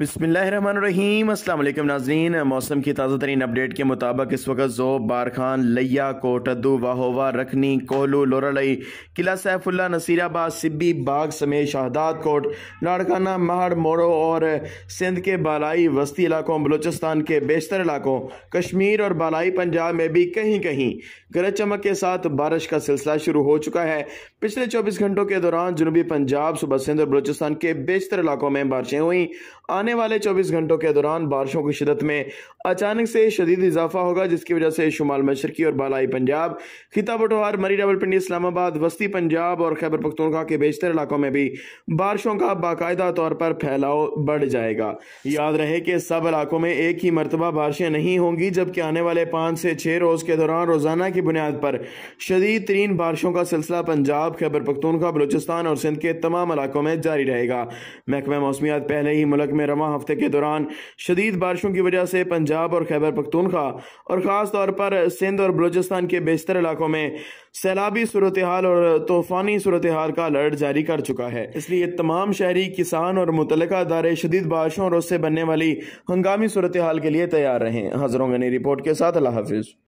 बसमीम अल्लाम नाजरीन मौसम की ताज़ा तरीन अपडेट के मुताबिक इस वक्त ज़ोब बारखान लिया कोटद्दू वाहोवा रखनी कोहलू लोरलई किला सैफुल्ला नसीराबाद सिब्बी बाग समेत शहदाद कोट लाड़काना महाड़ मोड़ो और सिंध के बालाई वस्ती इलाकों बलूचिस्तान के बेशतर इलाकों कश्मीर और बालाई पंजाब में भी कहीं कहीं गरज चमक के साथ बारिश का सिलसिला शुरू हो चुका है पिछले चौबीस घंटों के दौरान जनूबी पंजाब सुबह सिंध और बलूचिस्तान के बेशतर इलाकों में बारिशें हुई आने वाले 24 घंटों के दौरान बारिशों की शिदत में अचानक से शदीद इजाफा होगा जिसकी वजह से शुमाल मशरकी और बालाई पंजाब खिता बटोहार मरी रावलपिंडी इस्लामाबाद वस्ती पंजाब और खैबर पख्तूनखा के बेशतर इलाकों में भी बारिशों का बाकायदा तौर पर फैलाव बढ़ जाएगा याद रहे कि सब इलाकों में एक ही मरतबा बारिशें नहीं होंगी जबकि आने वाले पाँच से छः रोज़ के दौरान रोज़ाना की बुनियाद पर शदीद तरीन बारिशों का सिलसिला पंजाब खैबर पख्तूनखा बलोचिस्तान और सिंध के तमाम इलाकों में जारी रहेगा महकमा मौसमियात पहले ही मुल्क में मुकरमा हफ्ते के दौरान शदीद बारिशों की वजह से पंजाब और खैबर पख्तूनखा और ख़ास तौर पर सिंध और बलूचिस्तान के बेशतर इलाकों में सैलाबी सूरत हाल और तूफ़ानी सूरत हाल का अलर्ट जारी कर चुका है इसलिए तमाम शहरी किसान और मुतल अदारे शदीद बारिशों और उससे बनने वाली हंगामी सूरत हाल के लिए तैयार रहें हजरों गनी रिपोर्ट के साथ अल्लाह हाफिज़